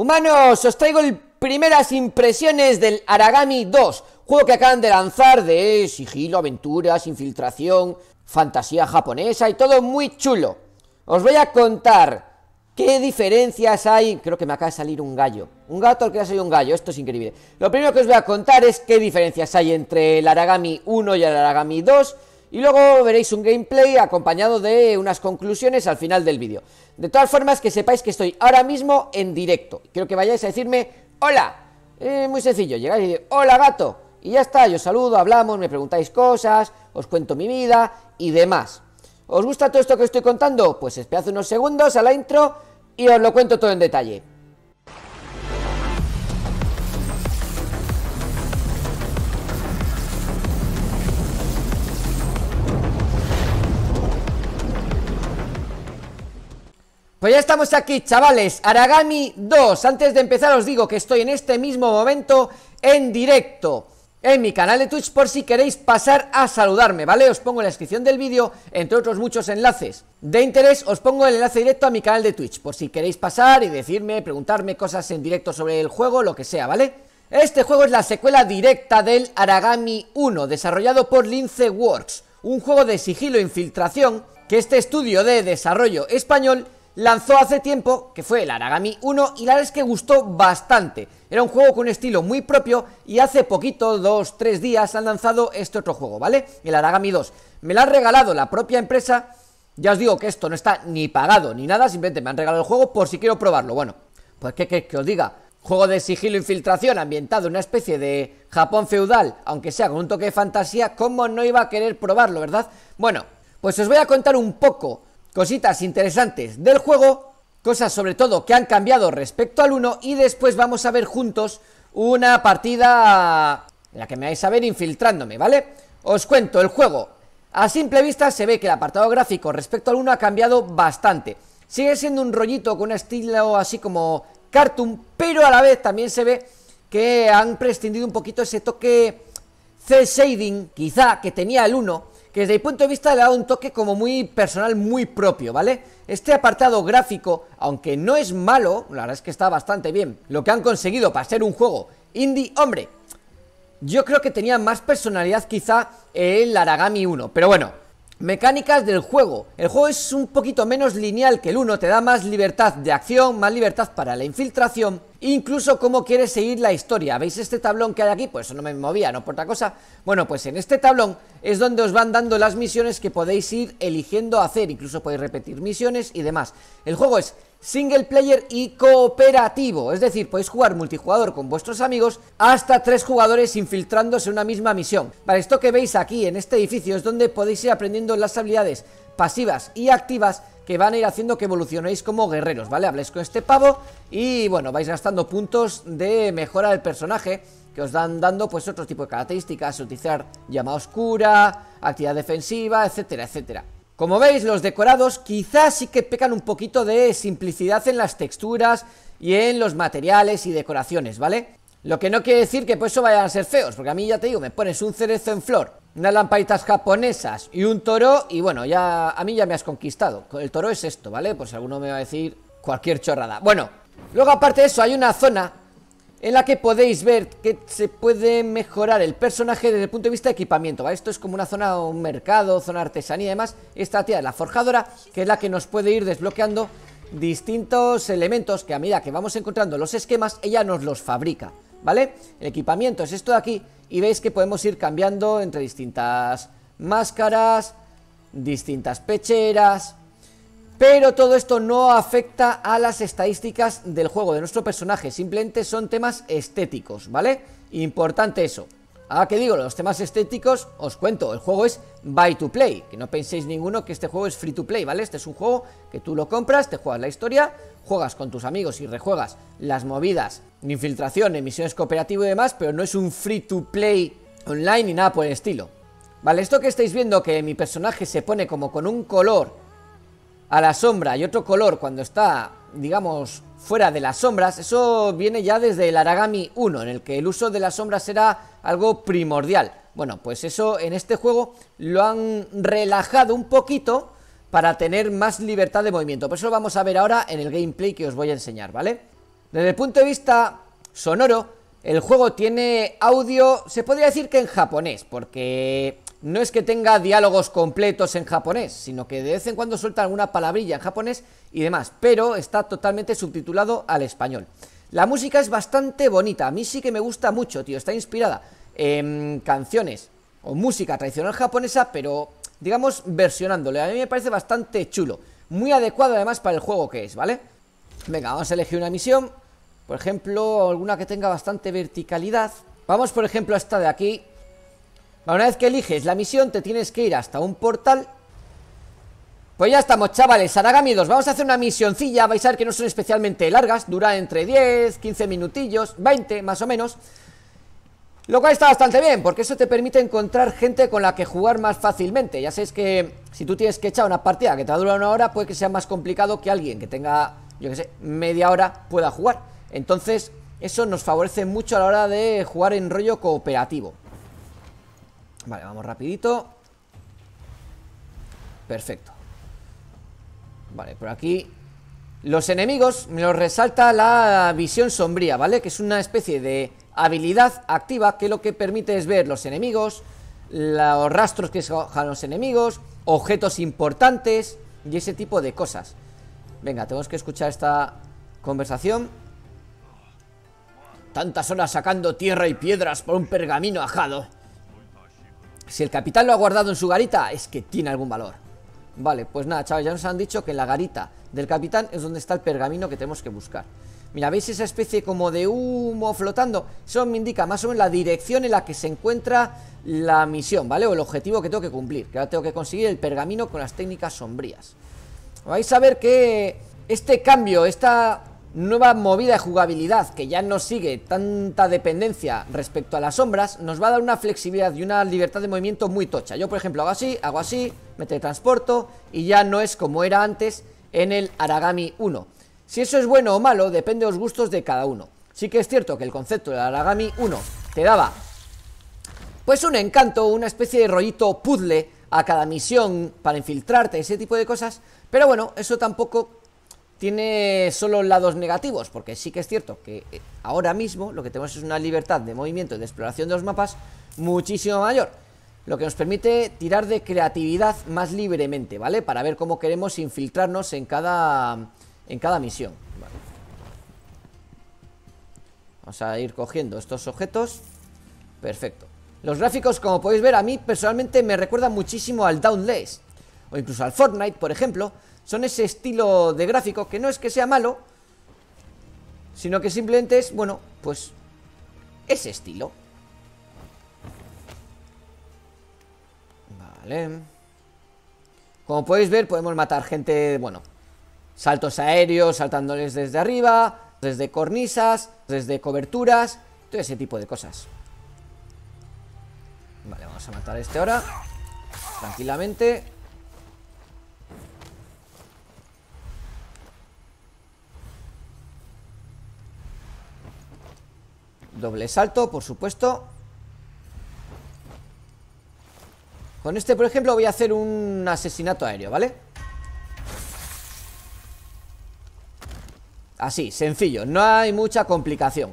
Humanos, os traigo primeras impresiones del Aragami 2, juego que acaban de lanzar de sigilo, aventuras, infiltración, fantasía japonesa y todo muy chulo. Os voy a contar qué diferencias hay. Creo que me acaba de salir un gallo. Un gato que ha salido un gallo, esto es increíble. Lo primero que os voy a contar es qué diferencias hay entre el Aragami 1 y el Aragami 2. Y luego veréis un gameplay acompañado de unas conclusiones al final del vídeo. De todas formas, que sepáis que estoy ahora mismo en directo. Quiero que vayáis a decirme, hola. Eh, muy sencillo, llegáis y decís, hola gato. Y ya está, yo saludo, hablamos, me preguntáis cosas, os cuento mi vida y demás. ¿Os gusta todo esto que os estoy contando? Pues esperad unos segundos a la intro y os lo cuento todo en detalle. Pues ya estamos aquí, chavales. Aragami 2. Antes de empezar os digo que estoy en este mismo momento en directo en mi canal de Twitch por si queréis pasar a saludarme, ¿vale? Os pongo en la descripción del vídeo, entre otros muchos enlaces. De interés os pongo el enlace directo a mi canal de Twitch por si queréis pasar y decirme, preguntarme cosas en directo sobre el juego, lo que sea, ¿vale? Este juego es la secuela directa del Aragami 1, desarrollado por Lince Works, un juego de sigilo e infiltración que este estudio de desarrollo español lanzó hace tiempo, que fue el Aragami 1, y la verdad es que gustó bastante. Era un juego con un estilo muy propio y hace poquito, dos, tres días, han lanzado este otro juego, ¿vale? El Aragami 2. Me lo ha regalado la propia empresa. Ya os digo que esto no está ni pagado ni nada, simplemente me han regalado el juego por si quiero probarlo. Bueno, pues ¿qué queréis que os diga? Juego de sigilo e infiltración ambientado en una especie de Japón feudal, aunque sea con un toque de fantasía, ¿cómo no iba a querer probarlo, verdad? Bueno, pues os voy a contar un poco cositas interesantes del juego, cosas sobre todo que han cambiado respecto al 1 y después vamos a ver juntos una partida en la que me vais a ver infiltrándome, ¿vale? Os cuento, el juego a simple vista se ve que el apartado gráfico respecto al 1 ha cambiado bastante. Sigue siendo un rollito con un estilo así como cartoon, pero a la vez también se ve que han prescindido un poquito ese toque c shading, quizá, que tenía el 1, que desde mi punto de vista le ha dado un toque como muy personal, muy propio, ¿vale? Este apartado gráfico, aunque no es malo, la verdad es que está bastante bien, lo que han conseguido para ser un juego indie, hombre, yo creo que tenía más personalidad quizá el Aragami 1, pero bueno, Mecánicas del juego. El juego es un poquito menos lineal que el 1, te da más libertad de acción, más libertad para la infiltración, incluso cómo quieres seguir la historia. ¿Veis este tablón que hay aquí? Pues no me movía, no por otra cosa. Bueno, pues en este tablón es donde os van dando las misiones que podéis ir eligiendo hacer, incluso podéis repetir misiones y demás. El juego es single player y cooperativo, es decir, podéis jugar multijugador con vuestros amigos hasta tres jugadores infiltrándose en una misma misión. Para esto que veis aquí en este edificio es donde podéis ir aprendiendo las habilidades pasivas y activas que van a ir haciendo que evolucionéis como guerreros, ¿vale? Habléis con este pavo y, bueno, vais gastando puntos de mejora del personaje que os dan dando pues otro tipo de características, utilizar llama oscura, actividad defensiva, etcétera, etcétera. Como veis, los decorados quizás sí que pecan un poquito de simplicidad en las texturas y en los materiales y decoraciones, ¿vale? Lo que no quiere decir que por eso vayan a ser feos, porque a mí ya te digo, me pones un cerezo en flor, unas lamparitas japonesas y un toro y bueno, ya a mí ya me has conquistado. El toro es esto, ¿vale? Pues si alguno me va a decir cualquier chorrada. Bueno, luego aparte de eso hay una zona en la que podéis ver que se puede mejorar el personaje desde el punto de vista de equipamiento, Esto es como una zona, un mercado, zona artesanía y demás. Esta tía es la forjadora, que es la que nos puede ir desbloqueando distintos elementos que a medida que vamos encontrando los esquemas, ella nos los fabrica, ¿vale? El equipamiento es esto de aquí y veis que podemos ir cambiando entre distintas máscaras, distintas pecheras, pero todo esto no afecta a las estadísticas del juego, de nuestro personaje. Simplemente son temas estéticos, ¿vale? Importante eso. Ahora que digo, los temas estéticos, os cuento, el juego es buy to play, que no penséis ninguno que este juego es free to play, ¿vale? Este es un juego que tú lo compras, te juegas la historia, juegas con tus amigos y rejuegas las movidas, infiltración, misiones cooperativas y demás, pero no es un free to play online ni nada por el estilo. Vale, esto que estáis viendo que mi personaje se pone como con un color a la sombra y otro color cuando está, digamos, fuera de las sombras, eso viene ya desde el Aragami 1, en el que el uso de las sombras era algo primordial. Bueno, pues eso en este juego lo han relajado un poquito para tener más libertad de movimiento. Por pues eso lo vamos a ver ahora en el gameplay que os voy a enseñar, ¿vale? Desde el punto de vista sonoro, el juego tiene audio, se podría decir que en japonés, porque no es que tenga diálogos completos en japonés, sino que de vez en cuando suelta alguna palabrilla en japonés y demás, pero está totalmente subtitulado al español. La música es bastante bonita, a mí sí que me gusta mucho, tío, está inspirada en canciones o música tradicional japonesa, pero digamos versionándole, a mí me parece bastante chulo, muy adecuado además para el juego que es, ¿vale? Venga, vamos a elegir una misión, por ejemplo, alguna que tenga bastante verticalidad. Vamos, por ejemplo, a esta de aquí, una vez que eliges la misión te tienes que ir hasta un portal Pues ya estamos chavales, Aragami Vamos a hacer una misioncilla, vais a ver que no son especialmente largas Dura entre 10, 15 minutillos, 20 más o menos Lo cual está bastante bien, porque eso te permite encontrar gente con la que jugar más fácilmente Ya sabes que si tú tienes que echar una partida que te dura una hora Puede que sea más complicado que alguien que tenga, yo que sé, media hora pueda jugar Entonces eso nos favorece mucho a la hora de jugar en rollo cooperativo Vale, vamos rapidito Perfecto Vale, por aquí Los enemigos me los resalta la visión sombría, ¿vale? Que es una especie de habilidad activa Que lo que permite es ver los enemigos Los rastros que dejan los enemigos Objetos importantes Y ese tipo de cosas Venga, tenemos que escuchar esta conversación Tantas horas sacando tierra y piedras por un pergamino ajado si el capitán lo ha guardado en su garita, es que tiene algún valor. Vale, pues nada, chavales, ya nos han dicho que en la garita del capitán es donde está el pergamino que tenemos que buscar. Mira, ¿veis esa especie como de humo flotando? Eso me indica más o menos la dirección en la que se encuentra la misión, ¿vale? O el objetivo que tengo que cumplir, que ahora tengo que conseguir el pergamino con las técnicas sombrías. Vais a ver que este cambio, esta nueva movida de jugabilidad que ya no sigue tanta dependencia respecto a las sombras, nos va a dar una flexibilidad y una libertad de movimiento muy tocha. Yo, por ejemplo, hago así, hago así, me teletransporto y ya no es como era antes en el Aragami 1. Si eso es bueno o malo, depende de los gustos de cada uno. Sí que es cierto que el concepto del Aragami 1 te daba pues un encanto, una especie de rollito puzzle a cada misión para infiltrarte, y ese tipo de cosas, pero bueno, eso tampoco tiene solo lados negativos, porque sí que es cierto que eh, ahora mismo lo que tenemos es una libertad de movimiento y de exploración de los mapas muchísimo mayor, lo que nos permite tirar de creatividad más libremente, ¿vale? Para ver cómo queremos infiltrarnos en cada, en cada misión. Vamos a ir cogiendo estos objetos. Perfecto. Los gráficos, como podéis ver, a mí personalmente me recuerdan muchísimo al Downlace, o incluso al Fortnite, por ejemplo, son ese estilo de gráfico que no es que sea malo, sino que simplemente es, bueno, pues ese estilo. Vale. Como podéis ver, podemos matar gente, bueno, saltos aéreos, saltándoles desde arriba, desde cornisas, desde coberturas, todo ese tipo de cosas. Vale, vamos a matar a este ahora, tranquilamente. Doble salto, por supuesto Con este, por ejemplo, voy a hacer un asesinato aéreo, ¿vale? Así, sencillo No hay mucha complicación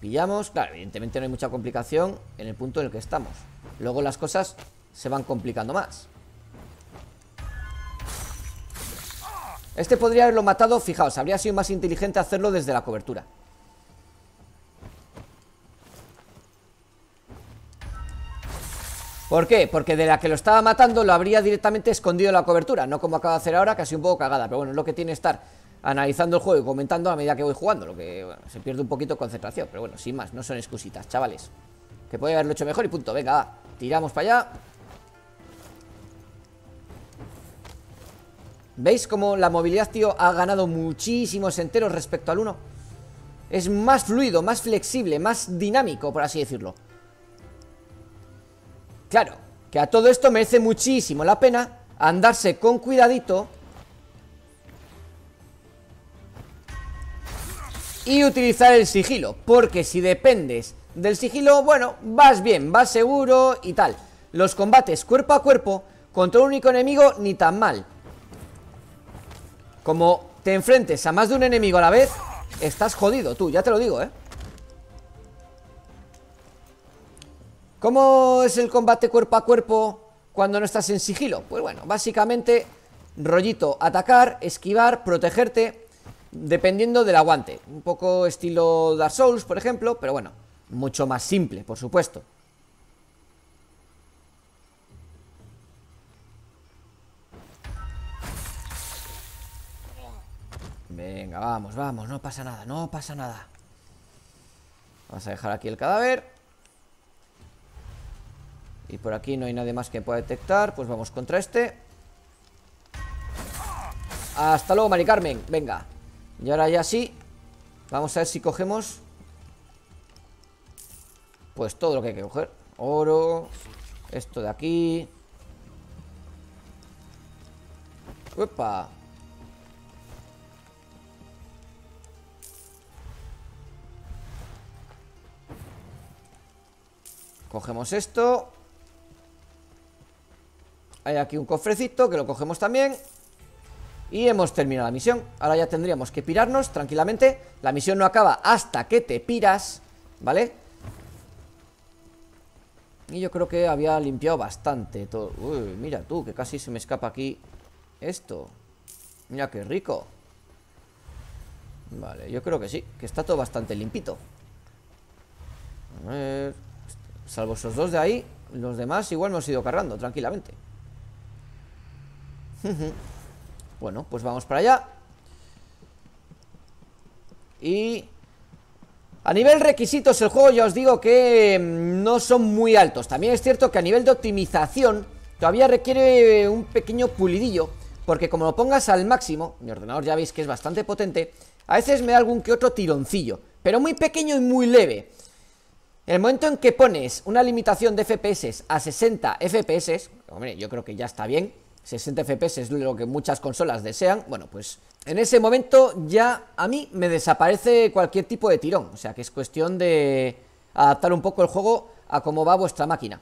Pillamos, claro, evidentemente no hay mucha complicación En el punto en el que estamos Luego las cosas se van complicando más Este podría haberlo matado, fijaos Habría sido más inteligente hacerlo desde la cobertura ¿Por qué? Porque de la que lo estaba matando lo habría directamente escondido la cobertura, no como acaba de hacer ahora, casi un poco cagada, pero bueno, es lo que tiene estar analizando el juego y comentando a medida que voy jugando, lo que se pierde un poquito de concentración, pero bueno, sin más, no son excusitas, chavales. Que puede haberlo hecho mejor y punto, venga, tiramos para allá. ¿Veis cómo la movilidad, tío, ha ganado muchísimos enteros respecto al 1? Es más fluido, más flexible, más dinámico, por así decirlo. Claro, que a todo esto merece muchísimo la pena andarse con cuidadito y utilizar el sigilo, porque si dependes del sigilo, bueno, vas bien, vas seguro y tal. Los combates cuerpo a cuerpo contra un único enemigo ni tan mal. Como te enfrentes a más de un enemigo a la vez, estás jodido tú, ya te lo digo, ¿eh? ¿Cómo es el combate cuerpo a cuerpo cuando no estás en sigilo? Pues bueno, básicamente rollito atacar, esquivar, protegerte, dependiendo del aguante. Un poco estilo Dark Souls, por ejemplo, pero bueno, mucho más simple, por supuesto. Venga, vamos, vamos, no pasa nada, no pasa nada. Vamos a dejar aquí el cadáver. Y por aquí no hay nadie más que pueda detectar Pues vamos contra este Hasta luego, Mari Carmen Venga Y ahora ya sí Vamos a ver si cogemos Pues todo lo que hay que coger Oro Esto de aquí Uepa Cogemos esto hay aquí un cofrecito que lo cogemos también Y hemos terminado la misión Ahora ya tendríamos que pirarnos tranquilamente La misión no acaba hasta que te piras ¿Vale? Y yo creo que había limpiado bastante todo Uy, mira tú, que casi se me escapa aquí Esto Mira qué rico Vale, yo creo que sí Que está todo bastante limpito A ver Salvo esos dos de ahí Los demás igual me hemos ido cargando tranquilamente bueno, pues vamos para allá. Y... A nivel requisitos el juego ya os digo que mm, no son muy altos. También es cierto que a nivel de optimización todavía requiere un pequeño pulidillo. Porque como lo pongas al máximo, mi ordenador ya veis que es bastante potente, a veces me da algún que otro tironcillo. Pero muy pequeño y muy leve. el momento en que pones una limitación de FPS a 60 FPS, hombre, yo creo que ya está bien. 60 FPS es lo que muchas consolas desean, bueno, pues en ese momento ya a mí me desaparece cualquier tipo de tirón, o sea que es cuestión de adaptar un poco el juego a cómo va vuestra máquina.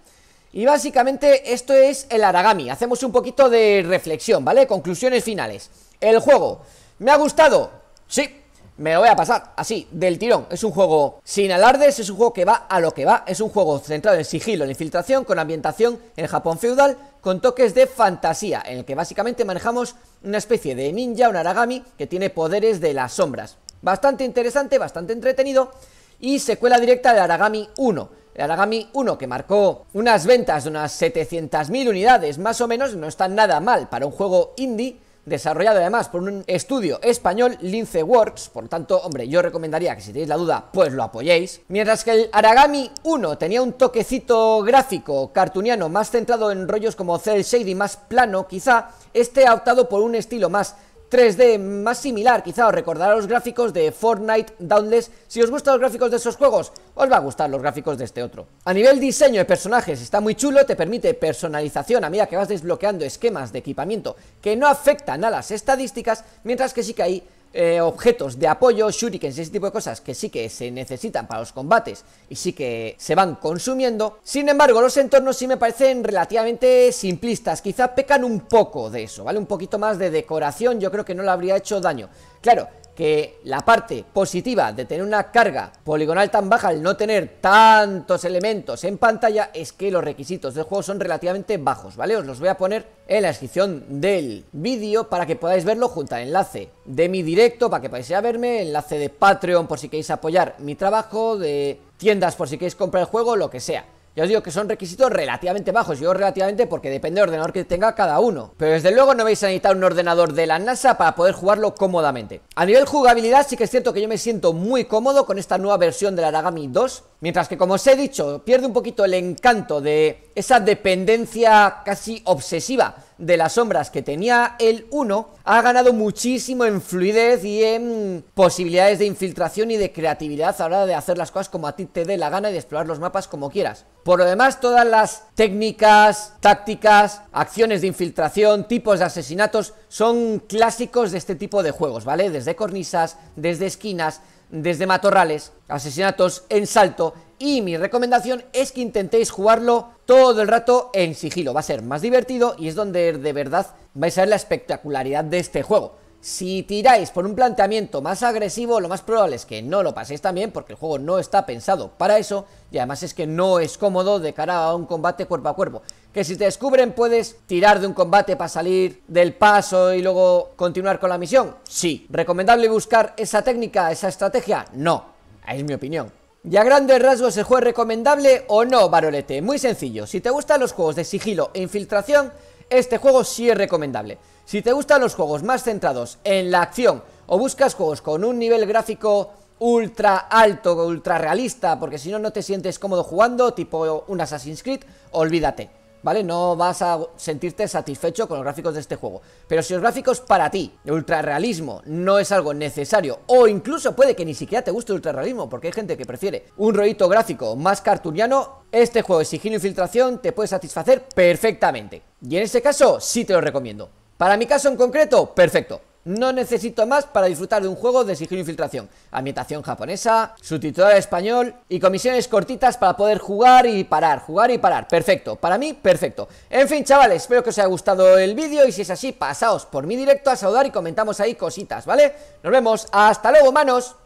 Y básicamente esto es el Aragami, hacemos un poquito de reflexión, ¿vale? Conclusiones finales. El juego, ¿me ha gustado? Sí, me lo voy a pasar así, del tirón. Es un juego sin alardes, es un juego que va a lo que va. Es un juego centrado en sigilo, en infiltración, con ambientación en Japón feudal, con toques de fantasía, en el que básicamente manejamos una especie de ninja, un aragami, que tiene poderes de las sombras. Bastante interesante, bastante entretenido. Y secuela directa de Aragami 1. El Aragami 1 que marcó unas ventas de unas 700.000 unidades más o menos, no está nada mal para un juego indie desarrollado además por un estudio español, Lince Works, por tanto, hombre, yo recomendaría que si tenéis la duda, pues lo apoyéis. Mientras que el Aragami 1 tenía un toquecito gráfico cartuniano más centrado en rollos como cel shading, más plano quizá, este ha optado por un estilo más 3D más similar, quizá os recordará los gráficos de Fortnite, Dauntless. Si os gustan los gráficos de esos juegos, os va a gustar los gráficos de este otro. A nivel diseño de personajes está muy chulo, te permite personalización a medida que vas desbloqueando esquemas de equipamiento que no afectan a las estadísticas, mientras que sí que hay. Eh, objetos de apoyo, shurikens y ese tipo de cosas que sí que se necesitan para los combates y sí que se van consumiendo. Sin embargo, los entornos sí me parecen relativamente simplistas, quizá pecan un poco de eso, ¿vale? Un poquito más de decoración, yo creo que no le habría hecho daño. Claro, que la parte positiva de tener una carga poligonal tan baja, al no tener tantos elementos en pantalla, es que los requisitos del juego son relativamente bajos, ¿vale? Os los voy a poner en la descripción del vídeo para que podáis verlo junto al enlace de mi directo, para que podáis ir a verme, enlace de Patreon por si queréis apoyar mi trabajo, de tiendas por si queréis comprar el juego, lo que sea. Ya os digo que son requisitos relativamente bajos, yo relativamente porque depende del ordenador que tenga cada uno. Pero desde luego no vais a necesitar un ordenador de la NASA para poder jugarlo cómodamente. A nivel jugabilidad sí que es cierto que yo me siento muy cómodo con esta nueva versión de la Aragami 2, mientras que como os he dicho, pierde un poquito el encanto de esa dependencia casi obsesiva de las sombras que tenía el 1, ha ganado muchísimo en fluidez y en posibilidades de infiltración y de creatividad a la hora de hacer las cosas como a ti te dé la gana y de explorar los mapas como quieras. Por lo demás, todas las técnicas, tácticas, acciones de infiltración, tipos de asesinatos son clásicos de este tipo de juegos, ¿vale? Desde cornisas, desde esquinas, desde Matorrales, asesinatos en salto y mi recomendación es que intentéis jugarlo todo el rato en sigilo, va a ser más divertido y es donde de verdad vais a ver la espectacularidad de este juego. Si tiráis por un planteamiento más agresivo, lo más probable es que no lo paséis también, porque el juego no está pensado para eso, y además es que no es cómodo de cara a un combate cuerpo a cuerpo. Que si te descubren puedes tirar de un combate para salir del paso y luego continuar con la misión. Sí. ¿Recomendable buscar esa técnica, esa estrategia? No. Es mi opinión. ¿Y a grandes rasgos el juego es recomendable o no, Barolete? Muy sencillo. Si te gustan los juegos de sigilo e infiltración, este juego sí es recomendable. Si te gustan los juegos más centrados en la acción o buscas juegos con un nivel gráfico ultra alto, ultra realista, porque si no, no te sientes cómodo jugando, tipo un Assassin's Creed, olvídate, ¿vale? No vas a sentirte satisfecho con los gráficos de este juego. Pero si los gráficos para ti, ultra realismo, no es algo necesario, o incluso puede que ni siquiera te guste el realismo porque hay gente que prefiere un rollito gráfico más cartuniano, este juego de sigilo y filtración te puede satisfacer perfectamente. Y en este caso, sí te lo recomiendo. Para mi caso en concreto, perfecto. No necesito más para disfrutar de un juego de sigilo e infiltración. Ambientación japonesa, subtitulado español y comisiones cortitas para poder jugar y parar, jugar y parar. Perfecto, para mí, perfecto. En fin, chavales, espero que os haya gustado el vídeo y si es así, pasaos por mi directo a saludar y comentamos ahí cositas, ¿vale? Nos vemos, hasta luego, manos.